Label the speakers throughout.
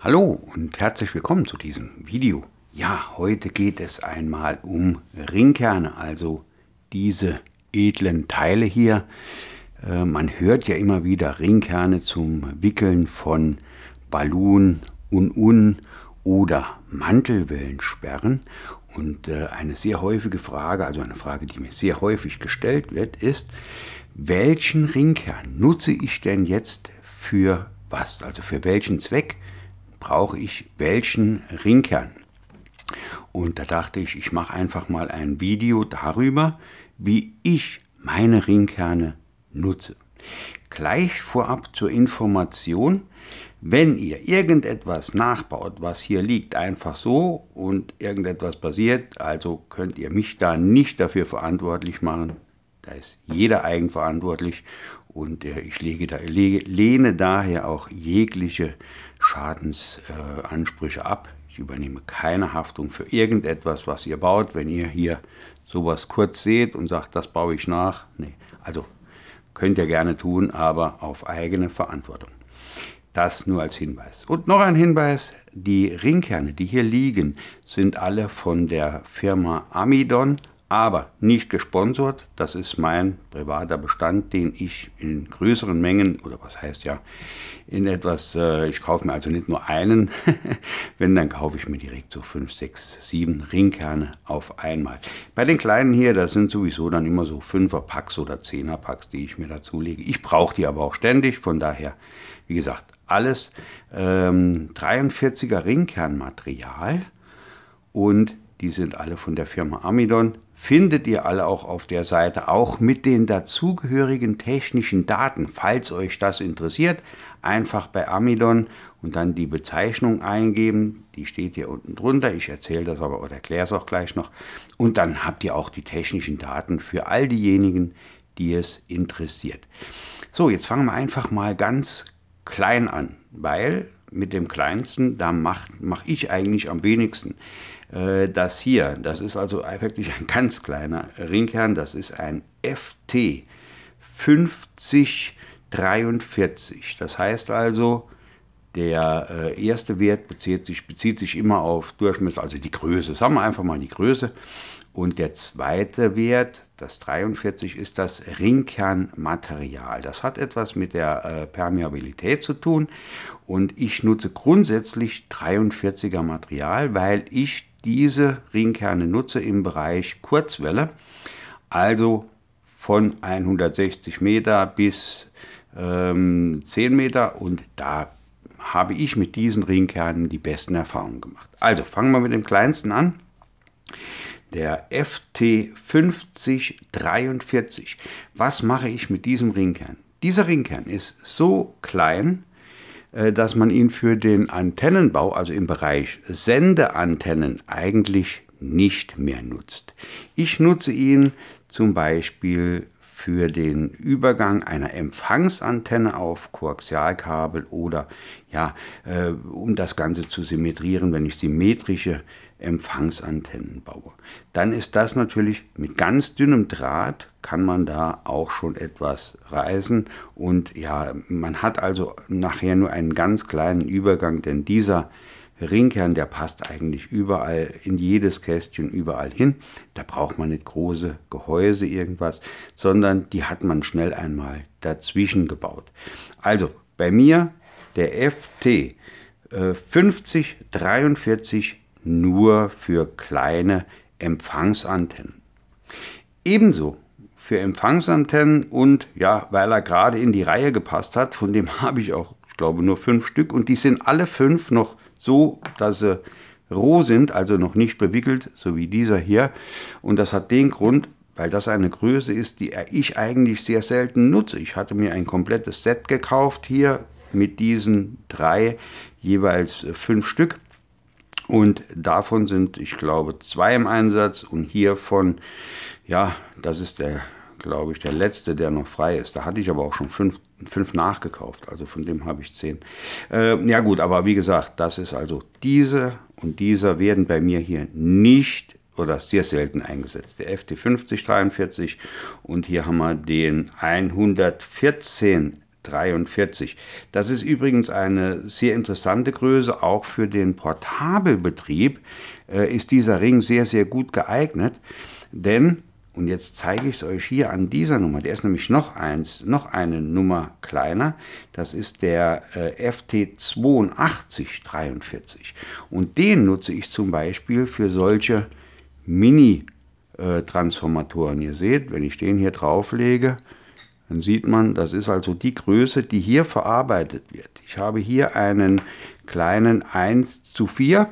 Speaker 1: Hallo und herzlich willkommen zu diesem Video. Ja, heute geht es einmal um Ringkerne, also diese edlen Teile hier. Äh, man hört ja immer wieder Ringkerne zum Wickeln von Ballon, Un-Un oder Mantelwellensperren. Und äh, eine sehr häufige Frage, also eine Frage, die mir sehr häufig gestellt wird, ist, welchen Ringkern nutze ich denn jetzt für was, also für welchen Zweck? brauche ich welchen Ringkern. Und da dachte ich, ich mache einfach mal ein Video darüber, wie ich meine Ringkerne nutze. Gleich vorab zur Information, wenn ihr irgendetwas nachbaut, was hier liegt, einfach so und irgendetwas passiert, also könnt ihr mich da nicht dafür verantwortlich machen. Da ist jeder eigenverantwortlich und äh, ich lege da, lehne daher auch jegliche Schadensansprüche ab. Ich übernehme keine Haftung für irgendetwas, was ihr baut. Wenn ihr hier sowas kurz seht und sagt, das baue ich nach, nee, also könnt ihr gerne tun, aber auf eigene Verantwortung. Das nur als Hinweis. Und noch ein Hinweis, die Ringkerne, die hier liegen, sind alle von der Firma Amidon, aber nicht gesponsert. Das ist mein privater Bestand, den ich in größeren Mengen oder was heißt ja, in etwas, äh, ich kaufe mir also nicht nur einen, wenn, dann kaufe ich mir direkt so fünf, sechs, sieben Ringkerne auf einmal. Bei den kleinen hier, das sind sowieso dann immer so 5er Packs oder 10er Packs, die ich mir dazu lege. Ich brauche die aber auch ständig, von daher, wie gesagt, alles ähm, 43er Ringkernmaterial und die sind alle von der Firma Amidon findet ihr alle auch auf der Seite, auch mit den dazugehörigen technischen Daten, falls euch das interessiert. Einfach bei Amidon und dann die Bezeichnung eingeben, die steht hier unten drunter, ich erzähle das aber oder erkläre es auch gleich noch. Und dann habt ihr auch die technischen Daten für all diejenigen, die es interessiert. So, jetzt fangen wir einfach mal ganz klein an, weil mit dem Kleinsten, da mache mach ich eigentlich am wenigsten äh, das hier. Das ist also wirklich ein ganz kleiner Ringkern, das ist ein FT 5043. Das heißt also, der äh, erste Wert bezieht sich, bezieht sich immer auf Durchmesser, also die Größe. Sagen wir einfach mal die Größe. Und der zweite Wert, das 43, ist das Ringkernmaterial. Das hat etwas mit der äh, Permeabilität zu tun. Und ich nutze grundsätzlich 43er Material, weil ich diese Ringkerne nutze im Bereich Kurzwelle, also von 160 Meter bis ähm, 10 Meter und da habe ich mit diesen Ringkernen die besten Erfahrungen gemacht. Also fangen wir mit dem kleinsten an. Der FT5043. Was mache ich mit diesem Ringkern? Dieser Ringkern ist so klein, äh, dass man ihn für den Antennenbau, also im Bereich Sendeantennen, eigentlich nicht mehr nutzt. Ich nutze ihn zum Beispiel für den Übergang einer Empfangsantenne auf Koaxialkabel oder ja, äh, um das Ganze zu symmetrieren, wenn ich symmetrische Empfangsantennen baue, dann ist das natürlich mit ganz dünnem Draht kann man da auch schon etwas reißen und ja, man hat also nachher nur einen ganz kleinen Übergang, denn dieser Ringkern, der passt eigentlich überall in jedes Kästchen überall hin. Da braucht man nicht große Gehäuse irgendwas, sondern die hat man schnell einmal dazwischen gebaut. Also bei mir der FT 5043 äh, nur für kleine Empfangsantennen. Ebenso für Empfangsantennen und ja, weil er gerade in die Reihe gepasst hat, von dem habe ich auch, ich glaube, nur fünf Stück und die sind alle fünf noch so, dass sie roh sind, also noch nicht bewickelt, so wie dieser hier. Und das hat den Grund, weil das eine Größe ist, die ich eigentlich sehr selten nutze. Ich hatte mir ein komplettes Set gekauft hier mit diesen drei, jeweils fünf Stück. Und davon sind, ich glaube, zwei im Einsatz und hiervon, ja, das ist der, glaube ich, der letzte, der noch frei ist. Da hatte ich aber auch schon fünf, fünf nachgekauft, also von dem habe ich zehn. Äh, ja gut, aber wie gesagt, das ist also diese und dieser werden bei mir hier nicht oder sehr selten eingesetzt. Der FT5043 und hier haben wir den 114 43. Das ist übrigens eine sehr interessante Größe, auch für den Portabelbetrieb äh, ist dieser Ring sehr, sehr gut geeignet, denn und jetzt zeige ich es euch hier an dieser Nummer. Der ist nämlich noch eins, noch eine Nummer kleiner. Das ist der äh, FT8243. Und den nutze ich zum Beispiel für solche Mini-Transformatoren. Ihr seht, wenn ich den hier drauflege, dann sieht man, das ist also die Größe, die hier verarbeitet wird. Ich habe hier einen kleinen 1 zu 4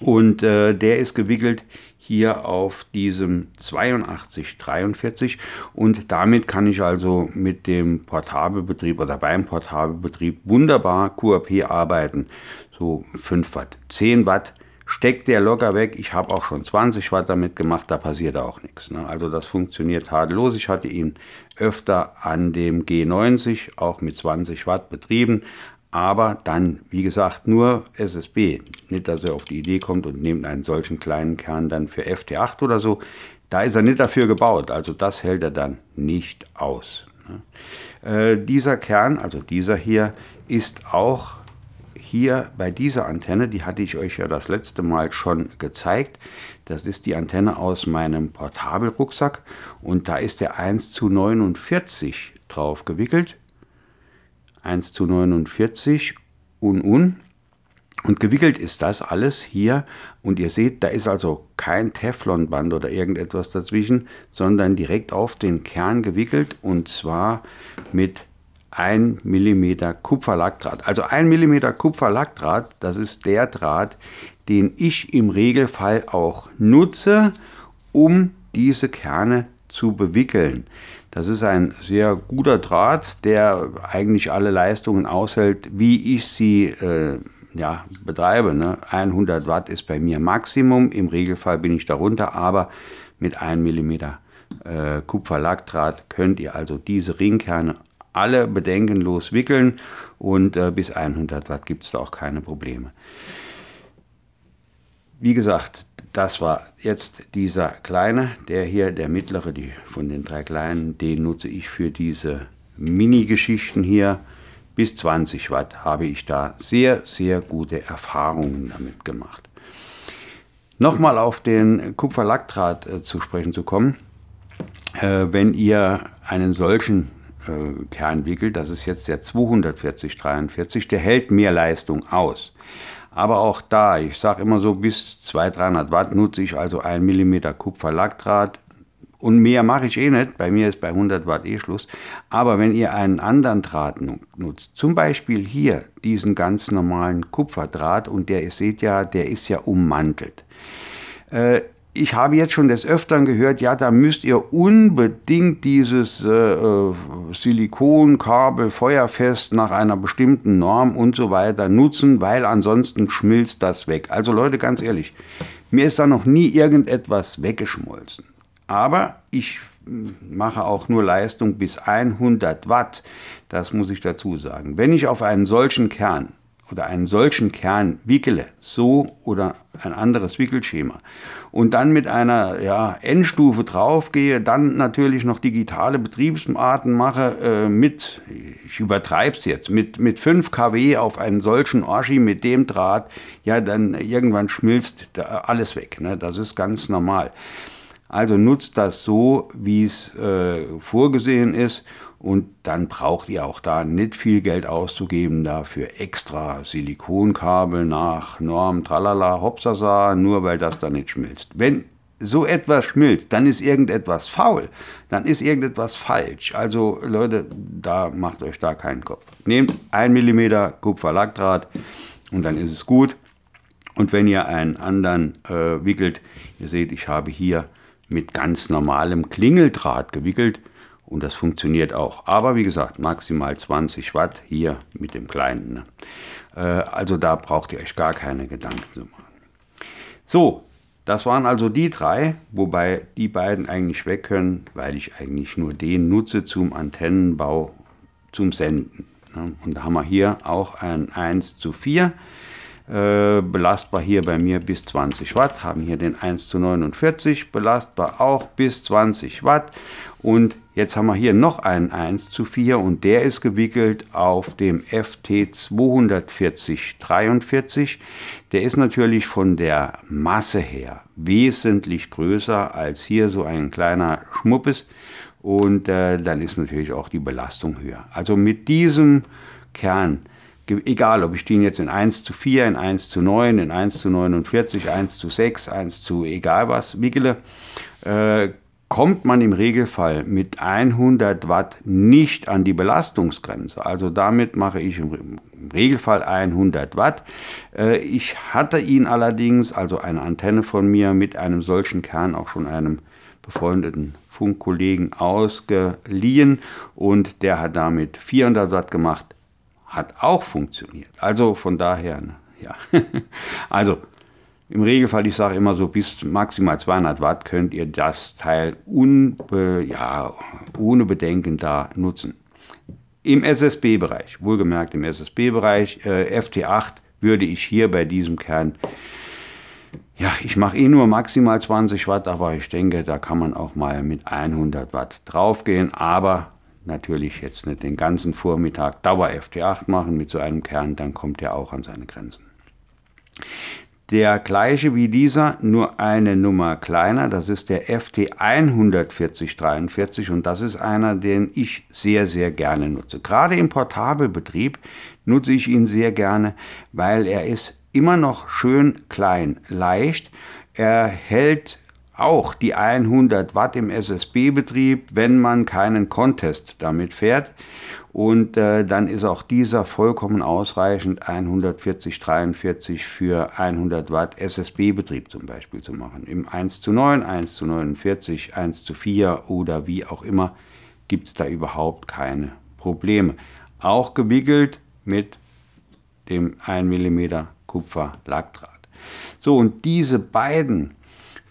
Speaker 1: und äh, der ist gewickelt hier auf diesem 8243 und damit kann ich also mit dem Portabelbetrieb oder beim Portabelbetrieb wunderbar QAP arbeiten. So 5 Watt, 10 Watt Steckt der locker weg. Ich habe auch schon 20 Watt damit gemacht, da passiert auch nichts. Ne? Also das funktioniert tadellos. Ich hatte ihn öfter an dem G90 auch mit 20 Watt betrieben. Aber dann, wie gesagt, nur SSB. Nicht, dass er auf die Idee kommt und nehmt einen solchen kleinen Kern dann für FT8 oder so. Da ist er nicht dafür gebaut. Also das hält er dann nicht aus. Ne? Äh, dieser Kern, also dieser hier, ist auch hier bei dieser Antenne, die hatte ich euch ja das letzte Mal schon gezeigt, das ist die Antenne aus meinem Portabelrucksack und da ist der 1 zu 49 drauf gewickelt. 1 zu 49 un un. Und gewickelt ist das alles hier und ihr seht, da ist also kein Teflonband oder irgendetwas dazwischen, sondern direkt auf den Kern gewickelt und zwar mit 1 mm Kupferlackdraht. Also 1 mm Kupferlackdraht, das ist der Draht, den ich im Regelfall auch nutze, um diese Kerne zu bewickeln. Das ist ein sehr guter Draht, der eigentlich alle Leistungen aushält, wie ich sie äh, ja, betreibe. Ne? 100 Watt ist bei mir Maximum, im Regelfall bin ich darunter, aber mit 1 mm äh, Kupferlackdraht könnt ihr also diese Ringkerne alle bedenkenlos wickeln und äh, bis 100 Watt gibt es da auch keine Probleme. Wie gesagt, das war jetzt dieser kleine, der hier, der mittlere, die von den drei kleinen, den nutze ich für diese Mini-Geschichten hier. Bis 20 Watt habe ich da sehr, sehr gute Erfahrungen damit gemacht. Nochmal auf den Kupferlackdraht äh, zu sprechen zu kommen. Äh, wenn ihr einen solchen äh, Kernwickel, das ist jetzt der 240-43, der hält mehr Leistung aus. Aber auch da, ich sage immer so, bis 200-300 Watt nutze ich also 1 mm Kupferlackdraht. Und mehr mache ich eh nicht, bei mir ist bei 100 Watt eh Schluss. Aber wenn ihr einen anderen Draht nutzt, zum Beispiel hier diesen ganz normalen Kupferdraht, und der, ihr seht ja, der ist ja ummantelt. Äh, ich habe jetzt schon des Öfteren gehört, ja, da müsst ihr unbedingt dieses äh, äh, Silikonkabel feuerfest nach einer bestimmten Norm und so weiter nutzen, weil ansonsten schmilzt das weg. Also Leute, ganz ehrlich, mir ist da noch nie irgendetwas weggeschmolzen. Aber ich hm, mache auch nur Leistung bis 100 Watt. Das muss ich dazu sagen. Wenn ich auf einen solchen Kern oder einen solchen Kern wickele, so oder ein anderes Wickelschema, und dann mit einer ja, Endstufe draufgehe, dann natürlich noch digitale Betriebsarten mache, äh, mit, ich übertreibe es jetzt, mit, mit 5 kW auf einen solchen Oschi mit dem Draht, ja, dann irgendwann schmilzt alles weg. Ne? Das ist ganz normal. Also nutzt das so, wie es äh, vorgesehen ist und dann braucht ihr auch da nicht viel Geld auszugeben dafür extra Silikonkabel nach Norm, tralala, hopsasa, nur weil das dann nicht schmilzt. Wenn so etwas schmilzt, dann ist irgendetwas faul, dann ist irgendetwas falsch. Also Leute, da macht euch da keinen Kopf. Nehmt 1 mm Kupferlackdraht und dann ist es gut. Und wenn ihr einen anderen äh, wickelt, ihr seht, ich habe hier mit ganz normalem Klingeldraht gewickelt, und das funktioniert auch. Aber wie gesagt, maximal 20 Watt hier mit dem Kleinen. Ne? Äh, also da braucht ihr euch gar keine Gedanken zu machen. So, das waren also die drei, wobei die beiden eigentlich weg können, weil ich eigentlich nur den nutze zum Antennenbau, zum Senden. Ne? Und da haben wir hier auch ein 1 zu 4. Äh, belastbar hier bei mir bis 20 Watt, haben hier den 1 zu 49, belastbar auch bis 20 Watt und jetzt haben wir hier noch einen 1 zu 4 und der ist gewickelt auf dem FT 240-43. Der ist natürlich von der Masse her wesentlich größer als hier so ein kleiner Schmuppes und äh, dann ist natürlich auch die Belastung höher. Also mit diesem Kern egal ob ich den jetzt in 1 zu 4, in 1 zu 9, in 1 zu 49, 1 zu 6, 1 zu egal was wickele, äh, kommt man im Regelfall mit 100 Watt nicht an die Belastungsgrenze. Also damit mache ich im Regelfall 100 Watt. Äh, ich hatte ihn allerdings, also eine Antenne von mir, mit einem solchen Kern auch schon einem befreundeten Funkkollegen ausgeliehen und der hat damit 400 Watt gemacht hat auch funktioniert. Also von daher, ne, ja. also im Regelfall, ich sage immer so, bis maximal 200 Watt könnt ihr das Teil unbe, ja, ohne Bedenken da nutzen. Im SSB-Bereich, wohlgemerkt im SSB-Bereich, äh, FT8 würde ich hier bei diesem Kern, ja, ich mache eh nur maximal 20 Watt, aber ich denke, da kann man auch mal mit 100 Watt draufgehen. Aber natürlich jetzt nicht den ganzen Vormittag Dauer FT8 machen mit so einem Kern, dann kommt er auch an seine Grenzen. Der gleiche wie dieser, nur eine Nummer kleiner, das ist der FT 14043 und das ist einer, den ich sehr, sehr gerne nutze. Gerade im Portabelbetrieb nutze ich ihn sehr gerne, weil er ist immer noch schön klein, leicht. Er hält auch die 100 Watt im SSB-Betrieb, wenn man keinen Contest damit fährt. Und äh, dann ist auch dieser vollkommen ausreichend, 140, 43 für 100 Watt SSB-Betrieb zum Beispiel zu machen. Im 1 zu 9, 1 zu 49, 1 zu 4 oder wie auch immer gibt es da überhaupt keine Probleme. Auch gewickelt mit dem 1 mm Kupferlackdraht. So, und diese beiden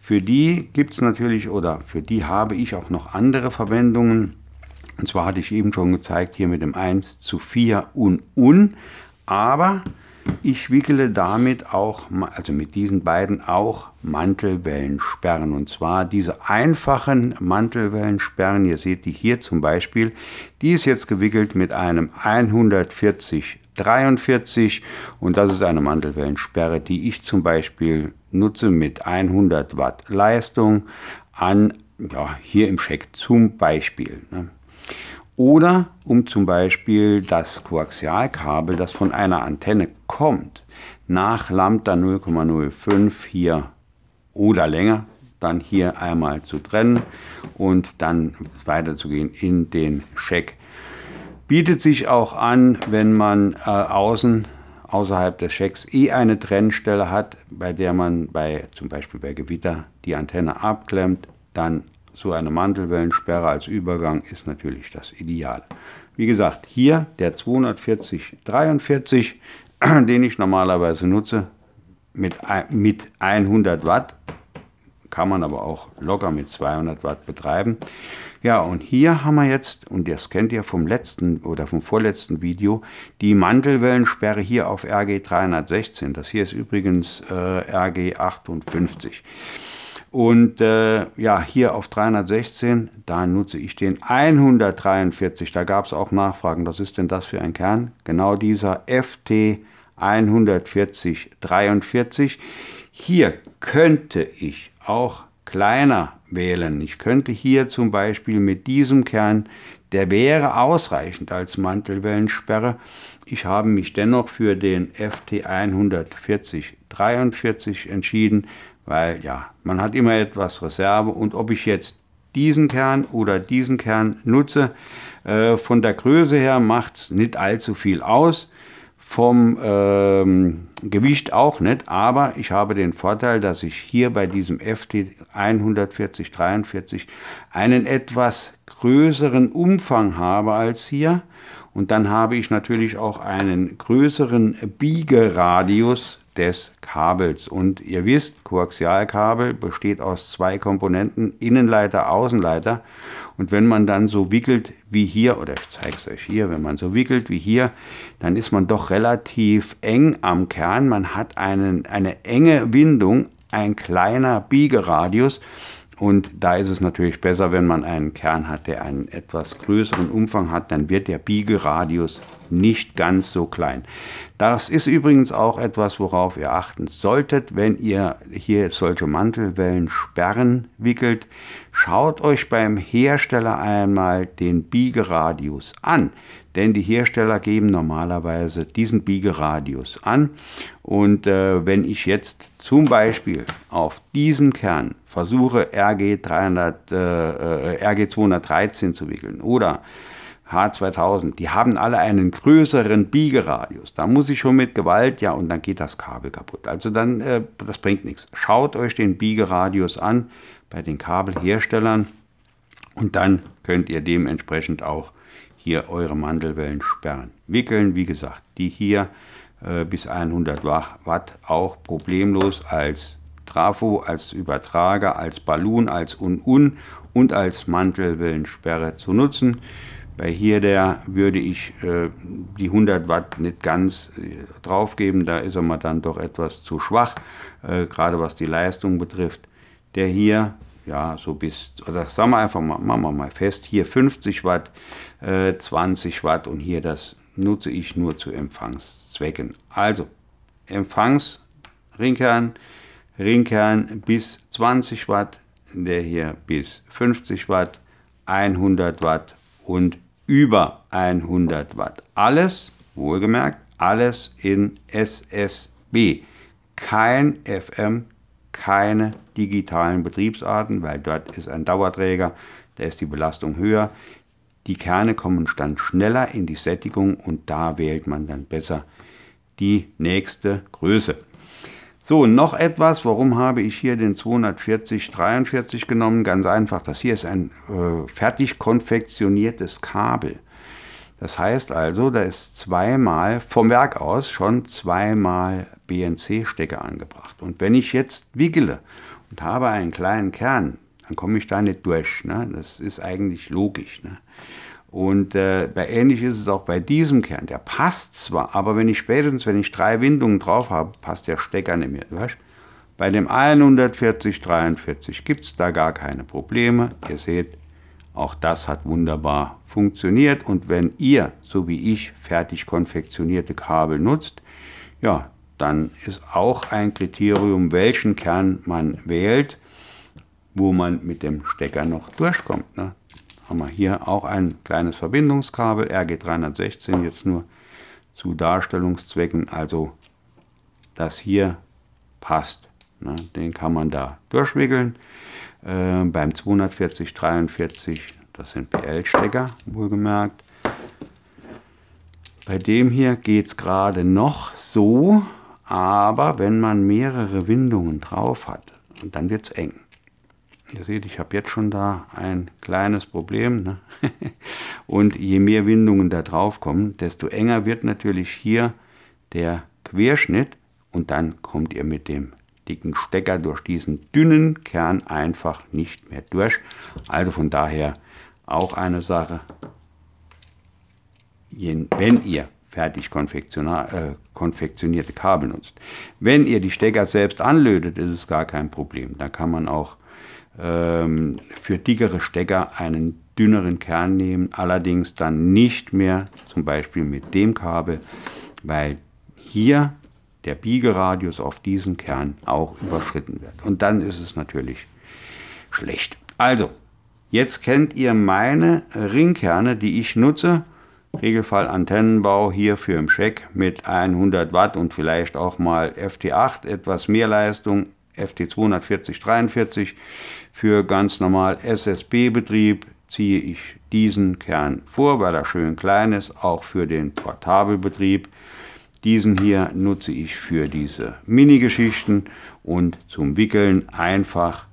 Speaker 1: für die gibt es natürlich oder für die habe ich auch noch andere Verwendungen. Und zwar hatte ich eben schon gezeigt hier mit dem 1 zu 4 und un. Aber ich wickele damit auch, also mit diesen beiden auch Mantelwellensperren. Und zwar diese einfachen Mantelwellensperren, ihr seht die hier zum Beispiel, die ist jetzt gewickelt mit einem 140 43 und das ist eine Mantelwellensperre, die ich zum Beispiel nutze mit 100 Watt Leistung an, ja, hier im Scheck zum Beispiel. Ne? Oder um zum Beispiel das Koaxialkabel, das von einer Antenne kommt, nach Lambda 0,05 hier oder länger, dann hier einmal zu trennen und dann weiterzugehen in den Scheck Bietet sich auch an, wenn man äh, außen außerhalb des Schecks eh eine Trennstelle hat, bei der man bei, zum Beispiel bei Gewitter die Antenne abklemmt, dann so eine Mantelwellensperre als Übergang ist natürlich das Ideal. Wie gesagt, hier der 24043, den ich normalerweise nutze, mit, äh, mit 100 Watt kann man aber auch locker mit 200 Watt betreiben. Ja, und hier haben wir jetzt, und das kennt ihr vom letzten oder vom vorletzten Video, die Mantelwellensperre hier auf RG 316. Das hier ist übrigens äh, RG 58. Und äh, ja, hier auf 316, da nutze ich den 143. Da gab es auch Nachfragen, was ist denn das für ein Kern? Genau dieser FT 14043. Hier könnte ich auch kleiner wählen. Ich könnte hier zum Beispiel mit diesem Kern, der wäre ausreichend als Mantelwellensperre. Ich habe mich dennoch für den FT 14043 entschieden, weil ja, man hat immer etwas Reserve und ob ich jetzt diesen Kern oder diesen Kern nutze, äh, von der Größe her macht es nicht allzu viel aus vom ähm, Gewicht auch nicht, aber ich habe den Vorteil, dass ich hier bei diesem FT 14043 einen etwas größeren Umfang habe als hier und dann habe ich natürlich auch einen größeren Biegeradius des Kabels. Und ihr wisst, Koaxialkabel besteht aus zwei Komponenten, Innenleiter, Außenleiter. Und wenn man dann so wickelt wie hier, oder ich zeige es euch hier, wenn man so wickelt wie hier, dann ist man doch relativ eng am Kern. Man hat einen, eine enge Windung, ein kleiner Biegeradius. Und da ist es natürlich besser, wenn man einen Kern hat, der einen etwas größeren Umfang hat, dann wird der Biegeradius nicht ganz so klein. Das ist übrigens auch etwas, worauf ihr achten solltet, wenn ihr hier solche Mantelwellen sperren wickelt. Schaut euch beim Hersteller einmal den Biegeradius an denn die Hersteller geben normalerweise diesen Biegeradius an. Und äh, wenn ich jetzt zum Beispiel auf diesen Kern versuche RG, 300, äh, äh RG 213 zu wickeln oder H2000, die haben alle einen größeren Biegeradius. Da muss ich schon mit Gewalt, ja, und dann geht das Kabel kaputt. Also dann, äh, das bringt nichts. Schaut euch den Biegeradius an bei den Kabelherstellern und dann könnt ihr dementsprechend auch hier eure Mandelwellen sperren. Wickeln, wie gesagt, die hier äh, bis 100 Watt auch problemlos als Trafo, als Übertrager, als Ballon, als Un-Un und als Mantelwellensperre zu nutzen. Bei hier der würde ich äh, die 100 Watt nicht ganz äh, geben, da ist er mal dann doch etwas zu schwach, äh, gerade was die Leistung betrifft. Der hier ja, so bis, oder sagen wir einfach mal, machen wir mal fest, hier 50 Watt, äh, 20 Watt und hier das nutze ich nur zu Empfangszwecken. Also Empfangsringkern, Ringkern, Ringkern bis 20 Watt, der hier bis 50 Watt, 100 Watt und über 100 Watt. Alles, wohlgemerkt, alles in SSB, kein FM keine digitalen Betriebsarten, weil dort ist ein Dauerträger, da ist die Belastung höher. Die Kerne kommen dann schneller in die Sättigung und da wählt man dann besser die nächste Größe. So, noch etwas. Warum habe ich hier den 240-43 genommen? Ganz einfach, das hier ist ein äh, fertig konfektioniertes Kabel. Das heißt also, da ist zweimal vom Werk aus schon zweimal BNC-Stecker angebracht. Und wenn ich jetzt wickele und habe einen kleinen Kern, dann komme ich da nicht durch. Ne? Das ist eigentlich logisch. Ne? Und äh, bei ähnlich ist es auch bei diesem Kern. Der passt zwar, aber wenn ich spätestens, wenn ich drei Windungen drauf habe, passt der Stecker nicht mehr durch. Bei dem 14043 gibt es da gar keine Probleme. Ihr seht, auch das hat wunderbar funktioniert. Und wenn ihr, so wie ich, fertig konfektionierte Kabel nutzt, ja, dann ist auch ein Kriterium, welchen Kern man wählt, wo man mit dem Stecker noch durchkommt. Ne? Haben wir hier auch ein kleines Verbindungskabel, RG316, jetzt nur zu Darstellungszwecken. Also das hier passt Ne? Den kann man da durchwickeln. Äh, beim 240, 43, das sind PL-Stecker, wohlgemerkt. Bei dem hier geht es gerade noch so, aber wenn man mehrere Windungen drauf hat, dann wird es eng. Ihr seht, ich habe jetzt schon da ein kleines Problem. Ne? Und je mehr Windungen da drauf kommen, desto enger wird natürlich hier der Querschnitt. Und dann kommt ihr mit dem dicken Stecker durch diesen dünnen Kern einfach nicht mehr durch. Also von daher auch eine Sache, wenn ihr fertig äh, konfektionierte Kabel nutzt. Wenn ihr die Stecker selbst anlötet, ist es gar kein Problem. Da kann man auch ähm, für dickere Stecker einen dünneren Kern nehmen, allerdings dann nicht mehr zum Beispiel mit dem Kabel, weil hier der Biegeradius auf diesen Kern auch überschritten wird. Und dann ist es natürlich schlecht. Also, jetzt kennt ihr meine Ringkerne, die ich nutze. Regelfall Antennenbau hierfür im Scheck mit 100 Watt und vielleicht auch mal FT8, etwas mehr Leistung, ft 24043 Für ganz normal SSB-Betrieb ziehe ich diesen Kern vor, weil er schön klein ist, auch für den Portabelbetrieb. betrieb diesen hier nutze ich für diese Mini-Geschichten und zum Wickeln einfach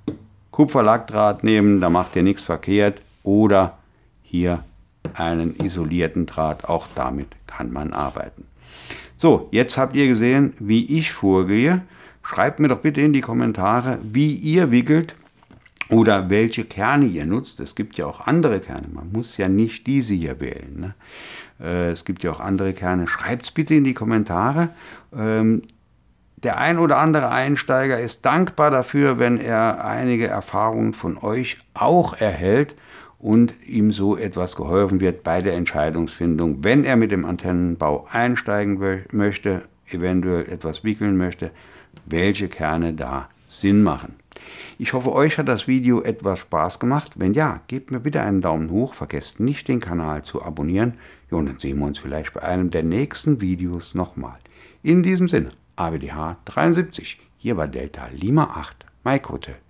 Speaker 1: Kupferlackdraht nehmen, da macht ihr nichts verkehrt. Oder hier einen isolierten Draht, auch damit kann man arbeiten. So, jetzt habt ihr gesehen, wie ich vorgehe. Schreibt mir doch bitte in die Kommentare, wie ihr wickelt oder welche Kerne ihr nutzt. Es gibt ja auch andere Kerne, man muss ja nicht diese hier wählen. Ne? Äh, es gibt ja auch andere Kerne. Schreibt es bitte in die Kommentare. Ähm, der ein oder andere Einsteiger ist dankbar dafür, wenn er einige Erfahrungen von euch auch erhält und ihm so etwas geholfen wird bei der Entscheidungsfindung, wenn er mit dem Antennenbau einsteigen möchte, eventuell etwas wickeln möchte, welche Kerne da Sinn machen. Ich hoffe, euch hat das Video etwas Spaß gemacht. Wenn ja, gebt mir bitte einen Daumen hoch, vergesst nicht den Kanal zu abonnieren. Ja, und dann sehen wir uns vielleicht bei einem der nächsten Videos nochmal. In diesem Sinne, ABDH 73, hier bei Delta Lima 8, Mike Hotel.